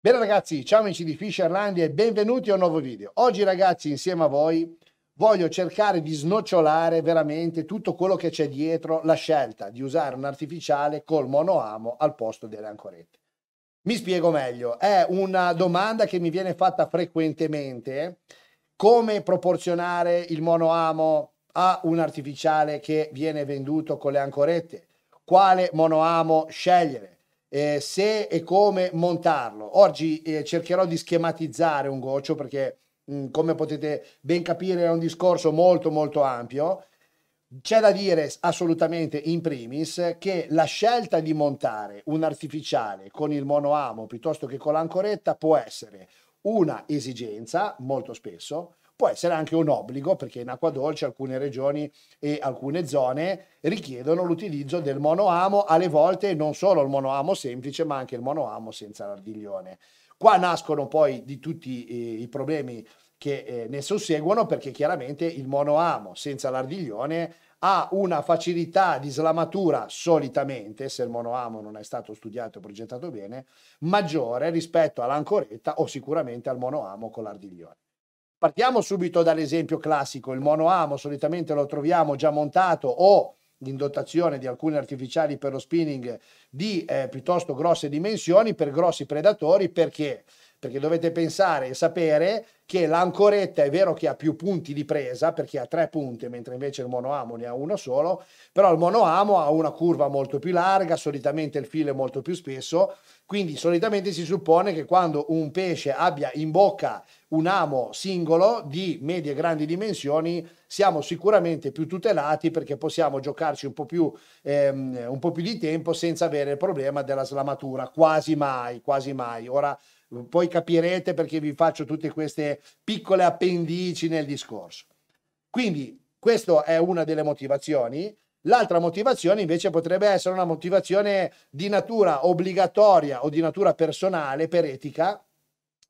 Bene ragazzi, ciao amici di Fisherland e benvenuti a un nuovo video. Oggi ragazzi insieme a voi voglio cercare di snocciolare veramente tutto quello che c'è dietro la scelta di usare un artificiale col monoamo al posto delle ancorette. Mi spiego meglio, è una domanda che mi viene fatta frequentemente, come proporzionare il monoamo a un artificiale che viene venduto con le ancorette, quale monoamo scegliere, eh, se e come montarlo. Oggi eh, cercherò di schematizzare un goccio perché Mm, come potete ben capire è un discorso molto molto ampio. C'è da dire assolutamente in primis che la scelta di montare un artificiale con il monoamo piuttosto che con l'ancoretta può essere una esigenza molto spesso, può essere anche un obbligo perché in acqua dolce alcune regioni e alcune zone richiedono l'utilizzo del monoamo, alle volte non solo il monoamo semplice ma anche il monoamo senza l'ardiglione. Qua nascono poi di tutti i problemi che eh, ne susseguono perché chiaramente il monoamo senza l'ardiglione ha una facilità di slamatura solitamente, se il monoamo non è stato studiato e progettato bene, maggiore rispetto all'ancoretta o sicuramente al monoamo con l'ardiglione. Partiamo subito dall'esempio classico, il monoamo solitamente lo troviamo già montato o in dotazione di alcuni artificiali per lo spinning di eh, piuttosto grosse dimensioni per grossi predatori perché perché dovete pensare e sapere che l'ancoretta è vero che ha più punti di presa perché ha tre punte mentre invece il monoamo ne ha uno solo però il monoamo ha una curva molto più larga solitamente il filo è molto più spesso quindi solitamente si suppone che quando un pesce abbia in bocca un amo singolo di medie e grandi dimensioni siamo sicuramente più tutelati perché possiamo giocarci un po' più, ehm, un po più di tempo senza avere il problema della slamatura, quasi mai, quasi mai. Ora poi capirete perché vi faccio tutte queste piccole appendici nel discorso. Quindi questa è una delle motivazioni. L'altra motivazione invece potrebbe essere una motivazione di natura obbligatoria o di natura personale per etica,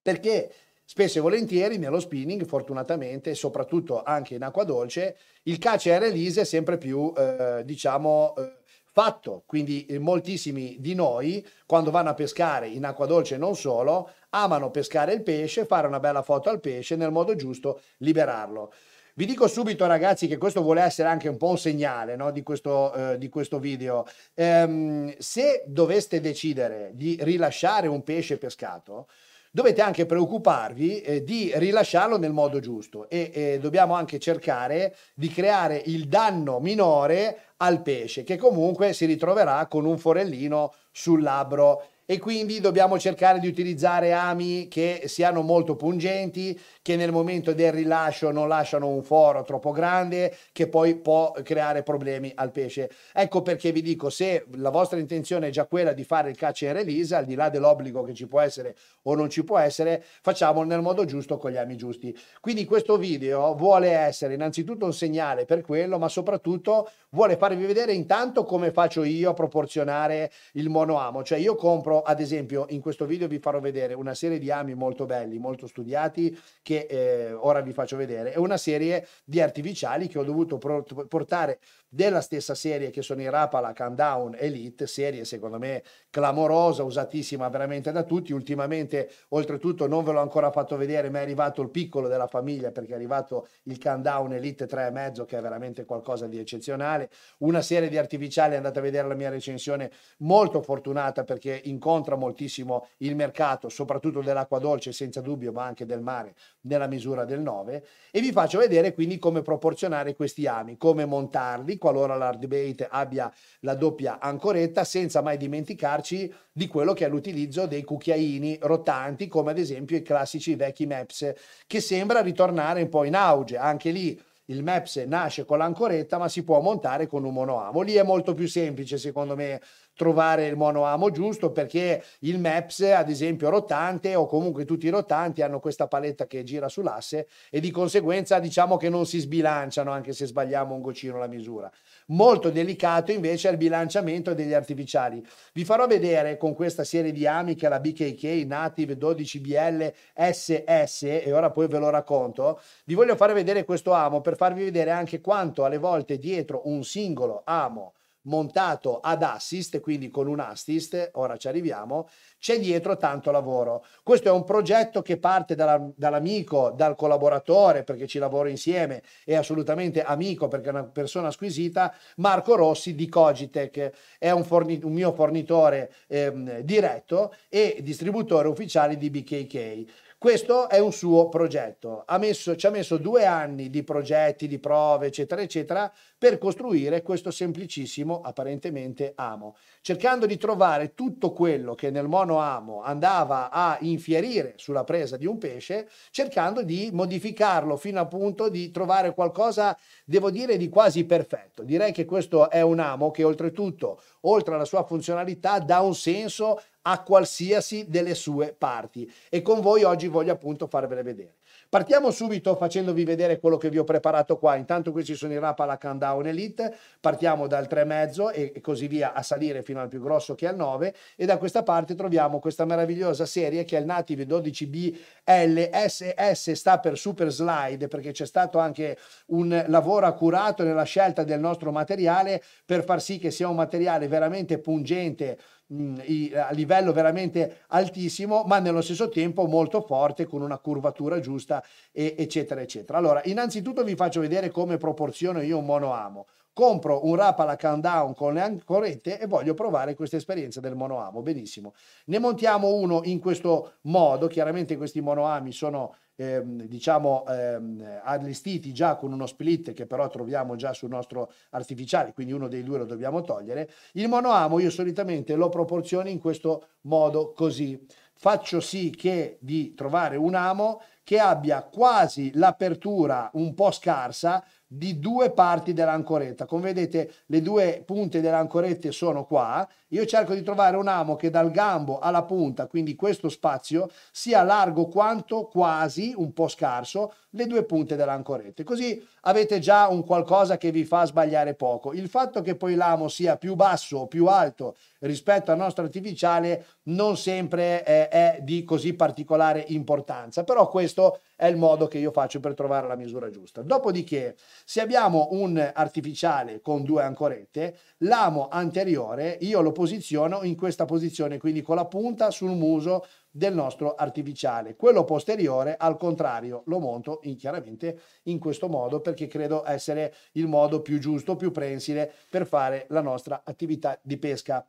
perché Spesso e volentieri nello spinning, fortunatamente, soprattutto anche in acqua dolce, il caccia e release è sempre più, eh, diciamo, eh, fatto. Quindi eh, moltissimi di noi, quando vanno a pescare in acqua dolce e non solo, amano pescare il pesce, fare una bella foto al pesce, nel modo giusto liberarlo. Vi dico subito ragazzi che questo vuole essere anche un po' un segnale no, di, questo, eh, di, questo, video. Ehm, se doveste decidere di rilasciare un pesce pescato, dovete anche preoccuparvi eh, di rilasciarlo nel modo giusto e eh, dobbiamo anche cercare di creare il danno minore al pesce che comunque si ritroverà con un forellino sul labbro e quindi dobbiamo cercare di utilizzare ami che siano molto pungenti, che nel momento del rilascio non lasciano un foro troppo grande che poi può creare problemi al pesce. Ecco perché vi dico, se la vostra intenzione è già quella di fare il catch and release, al di là dell'obbligo che ci può essere o non ci può essere, facciamolo nel modo giusto con gli ami giusti. Quindi questo video vuole essere innanzitutto un segnale per quello, ma soprattutto vuole farvi vedere intanto come faccio io a proporzionare il monoamo, cioè io compro loro, ad esempio, in questo video vi farò vedere una serie di ami molto belli, molto studiati, che eh, ora vi faccio vedere, e una serie di artificiali che ho dovuto portare della stessa serie che sono i Rapala Countdown Elite, serie secondo me clamorosa, usatissima veramente da tutti. Ultimamente, oltretutto, non ve l'ho ancora fatto vedere, ma è arrivato il piccolo della famiglia perché è arrivato il Countdown Elite 3,5 che è veramente qualcosa di eccezionale. Una serie di artificiali, andate a vedere la mia recensione, molto fortunata perché in incontra moltissimo il mercato, soprattutto dell'acqua dolce senza dubbio, ma anche del mare nella misura del 9 e vi faccio vedere quindi come proporzionare questi ami, come montarli qualora l'hard bait abbia la doppia ancoretta senza mai dimenticarci di quello che è l'utilizzo dei cucchiaini rotanti come ad esempio i classici vecchi MEPS, che sembra ritornare un po' in auge anche lì il MEPS nasce con l'ancoretta ma si può montare con un monoamo. Lì è molto più semplice secondo me trovare il monoamo giusto perché il MEPS, ad esempio rotante o comunque tutti i rotanti hanno questa paletta che gira sull'asse e di conseguenza diciamo che non si sbilanciano anche se sbagliamo un goccino la misura. Molto delicato invece è il bilanciamento degli artificiali. Vi farò vedere con questa serie di ami che è la BKK Native 12BL SS e ora poi ve lo racconto. Vi voglio fare vedere questo amo per farvi vedere anche quanto alle volte dietro un singolo amo montato ad assist, quindi con un assist, ora ci arriviamo, c'è dietro tanto lavoro. Questo è un progetto che parte dalla, dall'amico, dal collaboratore, perché ci lavoro insieme, è assolutamente amico perché è una persona squisita, Marco Rossi di Cogitech, è un, forni- un mio fornitore ehm, diretto e distributore ufficiale di BKK. Questo è un suo progetto. Ha messo, ci ha messo due anni di progetti, di prove, eccetera, eccetera, per costruire questo semplicissimo, apparentemente, amo, cercando di trovare tutto quello che nel mono amo andava a infierire sulla presa di un pesce, cercando di modificarlo fino al punto di trovare qualcosa, devo dire, di quasi perfetto. Direi che questo è un amo che oltretutto, oltre alla sua funzionalità, dà un senso a qualsiasi delle sue parti e con voi oggi voglio appunto farvele vedere. Partiamo subito facendovi vedere quello che vi ho preparato qua. Intanto questi sono i Rapa la Countdown Elite, partiamo dal 3,5 e così via a salire fino al più grosso che è il 9 e da questa parte troviamo questa meravigliosa serie che è il Native 12B LSS sta per Super Slide perché c'è stato anche un lavoro accurato nella scelta del nostro materiale per far sì che sia un materiale veramente pungente Mm, a livello veramente altissimo, ma nello stesso tempo molto forte con una curvatura giusta, eccetera, eccetera. Allora, innanzitutto vi faccio vedere come proporziono io un monoamo compro un rap alla countdown con le ancorette e voglio provare questa esperienza del monoamo. Benissimo. Ne montiamo uno in questo modo, chiaramente questi monoami sono ehm, diciamo ehm, allestiti già con uno split che però troviamo già sul nostro artificiale, quindi uno dei due lo dobbiamo togliere. Il monoamo io solitamente lo proporziono in questo modo così. Faccio sì che di trovare un amo che abbia quasi l'apertura un po' scarsa di due parti dell'ancoretta. Come vedete le due punte dell'ancoretta sono qua. Io cerco di trovare un amo che dal gambo alla punta, quindi questo spazio, sia largo quanto quasi, un po' scarso, le due punte dell'ancoretta. Così avete già un qualcosa che vi fa sbagliare poco. Il fatto che poi l'amo sia più basso o più alto rispetto al nostro artificiale non sempre eh, è di così particolare importanza, però questo è il modo che io faccio per trovare la misura giusta. Dopodiché se abbiamo un artificiale con due ancorette, l'amo anteriore io lo posiziono in questa posizione, quindi con la punta sul muso del nostro artificiale. Quello posteriore, al contrario, lo monto in, chiaramente in questo modo perché credo essere il modo più giusto, più prensile per fare la nostra attività di pesca.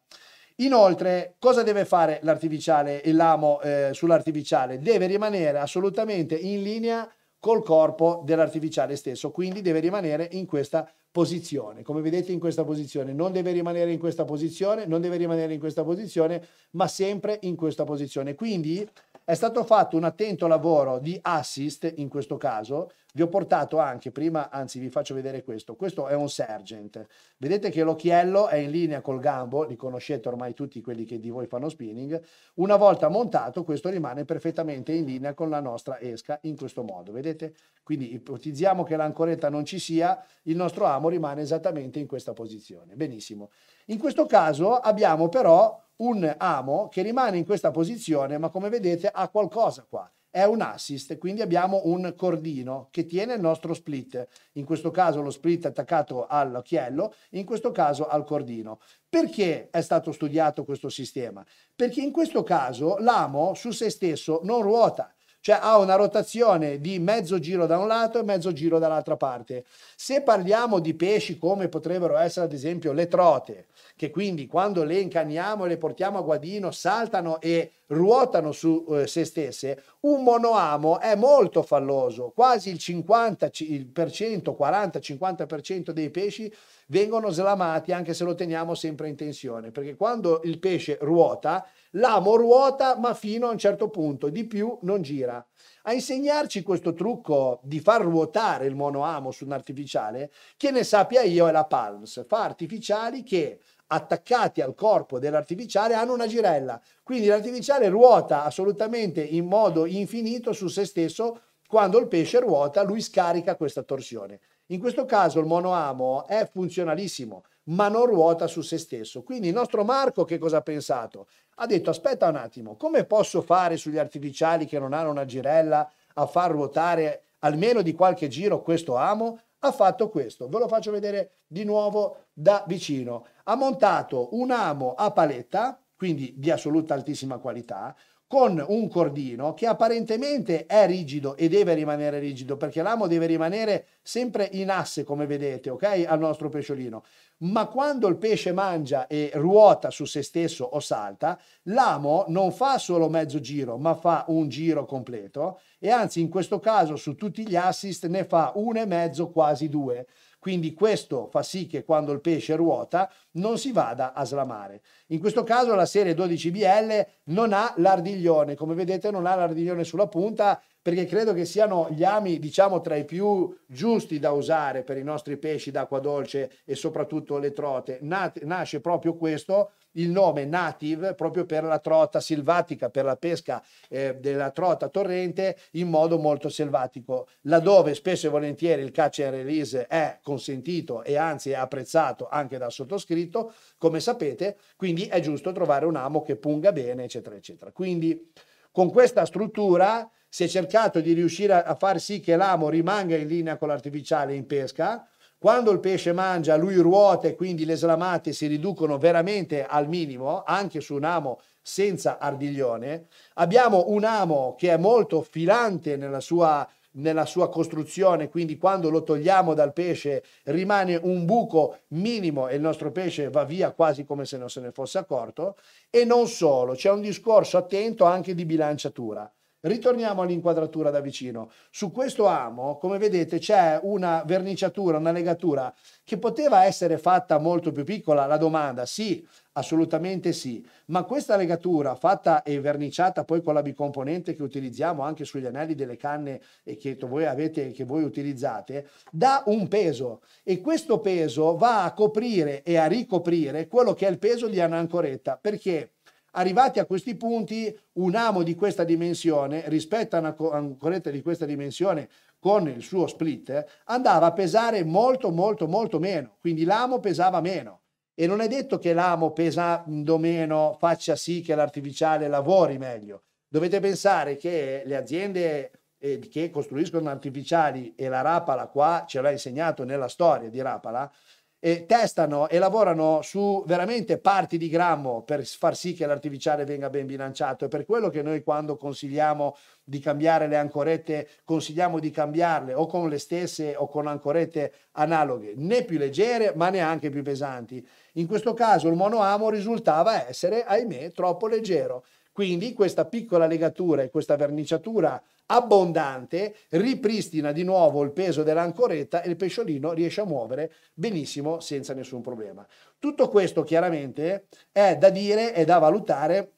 Inoltre, cosa deve fare l'artificiale, e l'amo eh, sull'artificiale? Deve rimanere assolutamente in linea col corpo dell'artificiale stesso, quindi deve rimanere in questa posizione, come vedete in questa posizione, non deve rimanere in questa posizione, non deve rimanere in questa posizione, ma sempre in questa posizione. Quindi è stato fatto un attento lavoro di assist in questo caso, vi ho portato anche prima, anzi vi faccio vedere questo, questo è un sergent. Vedete che l'occhiello è in linea col gambo, li conoscete ormai tutti quelli che di voi fanno spinning. Una volta montato questo rimane perfettamente in linea con la nostra esca in questo modo, vedete? Quindi ipotizziamo che l'ancoretta non ci sia, il nostro amo rimane esattamente in questa posizione. Benissimo. In questo caso abbiamo però un amo che rimane in questa posizione, ma come vedete ha qualcosa qua è un assist, quindi abbiamo un cordino che tiene il nostro split, in questo caso lo split attaccato all'occhiello, in questo caso al cordino. Perché è stato studiato questo sistema? Perché in questo caso l'amo su se stesso non ruota, cioè ha una rotazione di mezzo giro da un lato e mezzo giro dall'altra parte. Se parliamo di pesci come potrebbero essere ad esempio le trote, che quindi quando le incaniamo e le portiamo a guadino saltano e ruotano su eh, se stesse, un monoamo è molto falloso, quasi il 50%, il 40-50% dei pesci vengono slamati anche se lo teniamo sempre in tensione, perché quando il pesce ruota, l'amo ruota ma fino a un certo punto, di più non gira. A insegnarci questo trucco di far ruotare il monoamo su un artificiale, che ne sappia io è la Palms, fa artificiali che attaccati al corpo dell'artificiale hanno una girella, quindi l'artificiale ruota assolutamente in modo infinito su se stesso, quando il pesce ruota lui scarica questa torsione. In questo caso il monoamo è funzionalissimo, ma non ruota su se stesso. Quindi il nostro Marco che cosa ha pensato? Ha detto aspetta un attimo, come posso fare sugli artificiali che non hanno una girella a far ruotare almeno di qualche giro questo amo? Ha fatto questo, ve lo faccio vedere di nuovo da vicino. Ha montato un amo a paletta, quindi di assoluta altissima qualità, con un cordino che apparentemente è rigido e deve rimanere rigido perché l'amo deve rimanere sempre in asse come vedete ok al nostro pesciolino ma quando il pesce mangia e ruota su se stesso o salta l'amo non fa solo mezzo giro ma fa un giro completo e anzi in questo caso su tutti gli assist ne fa uno e mezzo quasi due quindi questo fa sì che quando il pesce ruota non si vada a slamare. In questo caso la serie 12BL non ha l'ardiglione, come vedete non ha l'ardiglione sulla punta perché credo che siano gli ami, diciamo, tra i più giusti da usare per i nostri pesci d'acqua dolce e soprattutto le trote. Nat- nasce proprio questo, il nome native, proprio per la trota selvatica, per la pesca eh, della trota torrente in modo molto selvatico, laddove spesso e volentieri il catch and release è consentito e anzi è apprezzato anche dal sottoscritto uscito, come sapete, quindi è giusto trovare un amo che punga bene, eccetera, eccetera. Quindi con questa struttura si è cercato di riuscire a far sì che l'amo rimanga in linea con l'artificiale in pesca. Quando il pesce mangia, lui ruota e quindi le slamate si riducono veramente al minimo, anche su un amo senza ardiglione. Abbiamo un amo che è molto filante nella sua nella sua costruzione, quindi quando lo togliamo dal pesce rimane un buco minimo e il nostro pesce va via quasi come se non se ne fosse accorto. E non solo, c'è un discorso attento anche di bilanciatura. Ritorniamo all'inquadratura da vicino. Su questo amo, come vedete, c'è una verniciatura, una legatura che poteva essere fatta molto più piccola. La domanda, sì, assolutamente sì, ma questa legatura fatta e verniciata poi con la bicomponente che utilizziamo anche sugli anelli delle canne che voi avete che voi utilizzate, dà un peso e questo peso va a coprire e a ricoprire quello che è il peso di un'ancoretta, perché arrivati a questi punti, un amo di questa dimensione, rispetto a una, co- a una corrente di questa dimensione con il suo split, andava a pesare molto, molto, molto meno. Quindi l'amo pesava meno. E non è detto che l'amo pesando meno faccia sì che l'artificiale lavori meglio. Dovete pensare che le aziende eh, che costruiscono artificiali e la Rapala qua ce l'ha insegnato nella storia di Rapala, e testano e lavorano su veramente parti di grammo per far sì che l'artificiale venga ben bilanciato. È per quello che noi quando consigliamo di cambiare le ancorette, consigliamo di cambiarle o con le stesse o con ancorette analoghe, né più leggere ma neanche più pesanti. In questo caso il monoamo risultava essere, ahimè, troppo leggero. Quindi questa piccola legatura e questa verniciatura abbondante ripristina di nuovo il peso dell'ancoretta e il pesciolino riesce a muovere benissimo senza nessun problema. Tutto questo chiaramente è da dire e da valutare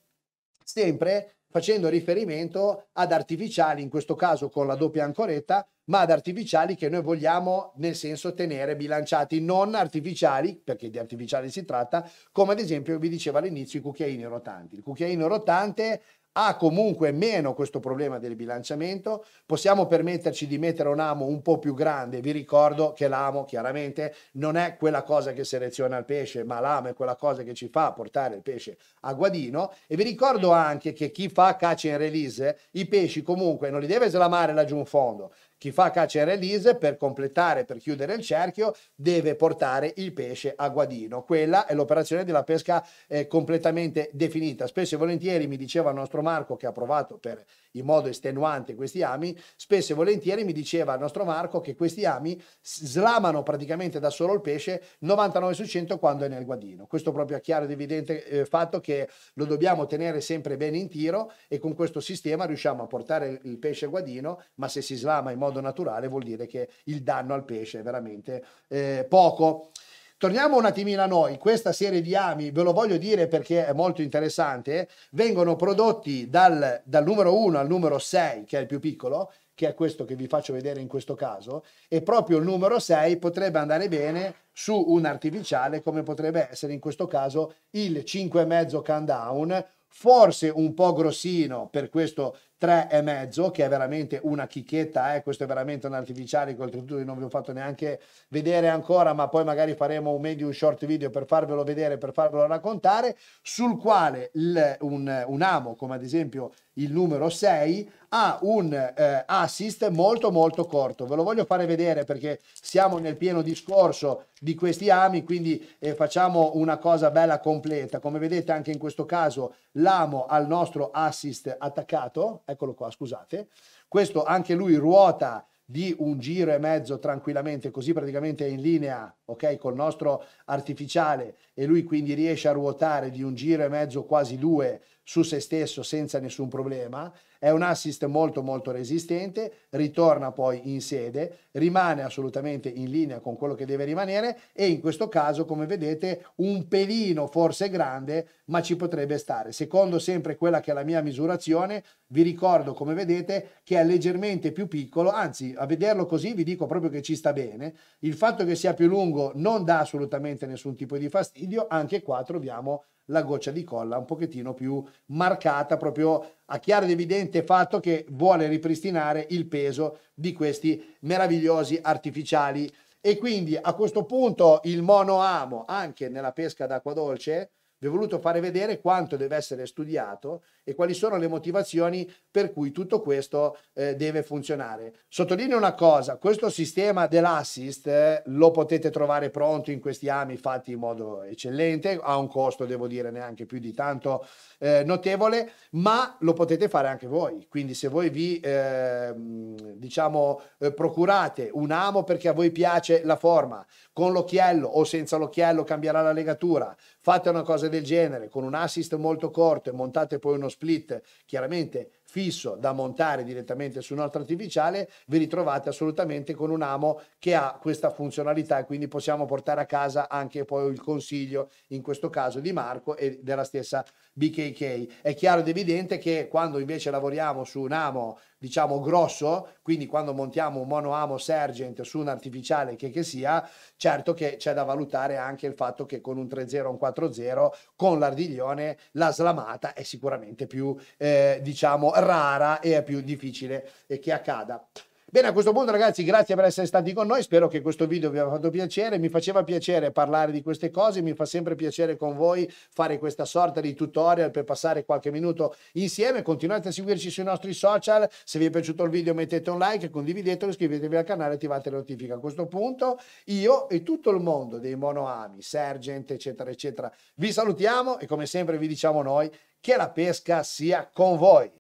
sempre facendo riferimento ad artificiali, in questo caso con la doppia ancoretta, ma ad artificiali che noi vogliamo nel senso tenere bilanciati, non artificiali, perché di artificiali si tratta, come ad esempio vi dicevo all'inizio i cucchiaini rotanti. Il cucchiaino rotante ha comunque meno questo problema del bilanciamento, possiamo permetterci di mettere un amo un po' più grande, vi ricordo che l'amo chiaramente non è quella cosa che seleziona il pesce, ma l'amo è quella cosa che ci fa portare il pesce a guadino e vi ricordo anche che chi fa catch and release i pesci comunque non li deve slamare laggiù in fondo, chi fa caccia e release per completare, per chiudere il cerchio, deve portare il pesce a guadino. Quella è l'operazione della pesca eh, completamente definita. Spesso e volentieri mi diceva il nostro Marco che ha provato per in modo estenuante questi ami, spesso e volentieri mi diceva il nostro Marco che questi ami slamano praticamente da solo il pesce 99 su 100 quando è nel guadino. Questo proprio è chiaro ed evidente eh, fatto che lo dobbiamo tenere sempre bene in tiro e con questo sistema riusciamo a portare il pesce a guadino, ma se si slama in modo modo naturale vuol dire che il danno al pesce è veramente eh, poco. Torniamo un attimino a noi, questa serie di ami, ve lo voglio dire perché è molto interessante, vengono prodotti dal, dal numero 1 al numero 6, che è il più piccolo, che è questo che vi faccio vedere in questo caso, e proprio il numero 6 potrebbe andare bene su un artificiale come potrebbe essere in questo caso il 5,5 countdown, forse un po' grossino per questo 3,5 che è veramente una chicchetta, eh? questo è veramente un artificiale che oltretutto non vi ho fatto neanche vedere ancora, ma poi magari faremo un medio, short video per farvelo vedere, per farvelo raccontare, sul quale il, un, un amo come ad esempio il numero 6 ha un eh, assist molto molto corto ve lo voglio fare vedere perché siamo nel pieno discorso di questi ami quindi eh, facciamo una cosa bella completa come vedete anche in questo caso l'amo ha il nostro assist attaccato eccolo qua, scusate. Questo anche lui ruota di un giro e mezzo tranquillamente, così praticamente è in linea, ok, col nostro artificiale e lui quindi riesce a ruotare di un giro e mezzo, quasi due, su se stesso senza nessun problema. È un assist molto molto resistente, ritorna poi in sede, rimane assolutamente in linea con quello che deve rimanere e in questo caso come vedete un pelino forse grande ma ci potrebbe stare. Secondo sempre quella che è la mia misurazione, vi ricordo come vedete che è leggermente più piccolo, anzi a vederlo così vi dico proprio che ci sta bene. Il fatto che sia più lungo non dà assolutamente nessun tipo di fastidio, anche qua troviamo la goccia di colla un pochettino più marcata proprio a chiaro ed evidente fatto che vuole ripristinare il peso di questi meravigliosi artificiali e quindi a questo punto il monoamo anche nella pesca d'acqua dolce vi ho voluto fare vedere quanto deve essere studiato e quali sono le motivazioni per cui tutto questo eh, deve funzionare. Sottolineo una cosa, questo sistema dell'assist eh, lo potete trovare pronto in questi ami fatti in modo eccellente, ha un costo, devo dire, neanche più di tanto eh, notevole, ma lo potete fare anche voi. Quindi se voi vi, ehm, diciamo, eh, procurate un amo perché a voi piace la forma, con l'occhiello o senza l'occhiello cambierà la legatura, fate una cosa del genere, con un assist molto corto e montate poi uno split, chiaramente fisso da montare direttamente su nostra artificiale, vi ritrovate assolutamente con un amo che ha questa funzionalità e quindi possiamo portare a casa anche poi il consiglio, in questo caso di Marco e della stessa BKK. È chiaro ed evidente che quando invece lavoriamo su un amo diciamo grosso, quindi quando montiamo un monoamo sergent su un artificiale che che sia, certo che c'è da valutare anche il fatto che con un 3-0 o un 4-0 con l'ardiglione la slamata è sicuramente più eh, diciamo rara e è più difficile che accada. Bene, a questo punto ragazzi, grazie per essere stati con noi, spero che questo video vi abbia fatto piacere, mi faceva piacere parlare di queste cose, mi fa sempre piacere con voi fare questa sorta di tutorial per passare qualche minuto insieme, continuate a seguirci sui nostri social, se vi è piaciuto il video mettete un like, condividetelo, iscrivetevi al canale, attivate le notifiche. A questo punto io e tutto il mondo dei monoami, sergent, eccetera, eccetera, vi salutiamo e come sempre vi diciamo noi che la pesca sia con voi.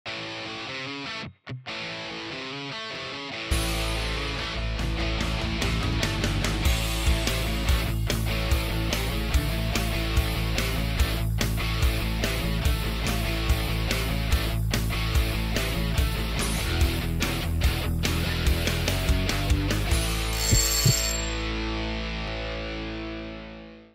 you